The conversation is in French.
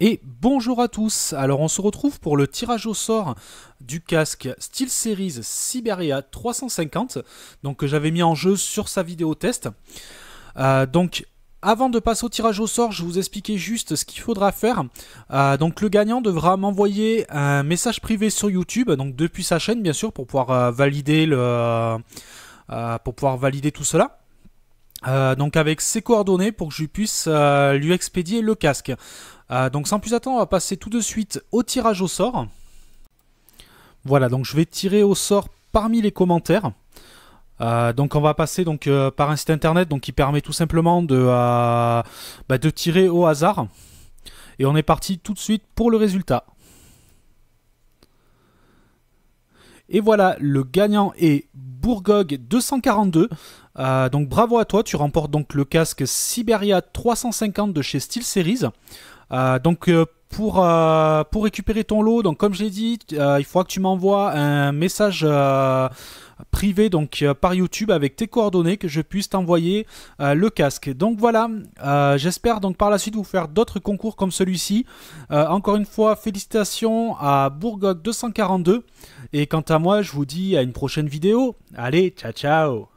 Et bonjour à tous, alors on se retrouve pour le tirage au sort du casque Series Siberia 350, donc que j'avais mis en jeu sur sa vidéo test. Euh, donc avant de passer au tirage au sort, je vous expliquais juste ce qu'il faudra faire. Euh, donc le gagnant devra m'envoyer un message privé sur YouTube, donc depuis sa chaîne bien sûr, pour pouvoir euh, valider le... pour pouvoir valider tout cela. Euh, donc avec ses coordonnées pour que je puisse euh, lui expédier le casque. Euh, donc sans plus attendre, on va passer tout de suite au tirage au sort. Voilà, donc je vais tirer au sort parmi les commentaires. donc on va passer donc, par un site internet donc, qui permet tout simplement de, bah, de tirer au hasard. Et on est parti tout de suite pour le résultat. Et voilà, le gagnant est Bourgog 242. Euh, donc bravo à toi, tu remportes donc le casque Siberia 350 de chez SteelSeries. Euh, donc euh, pour, pour récupérer ton lot, donc comme je l'ai dit, il faudra que tu m'envoies un message privé, donc euh, par YouTube, avec tes coordonnées, que je puisse t'envoyer euh, le casque. Donc voilà, euh, j'espère donc par la suite vous faire d'autres concours comme celui-ci. encore une fois, félicitations à Bourgogne 242. Et quant à moi, je vous dis à une prochaine vidéo. Allez, ciao ciao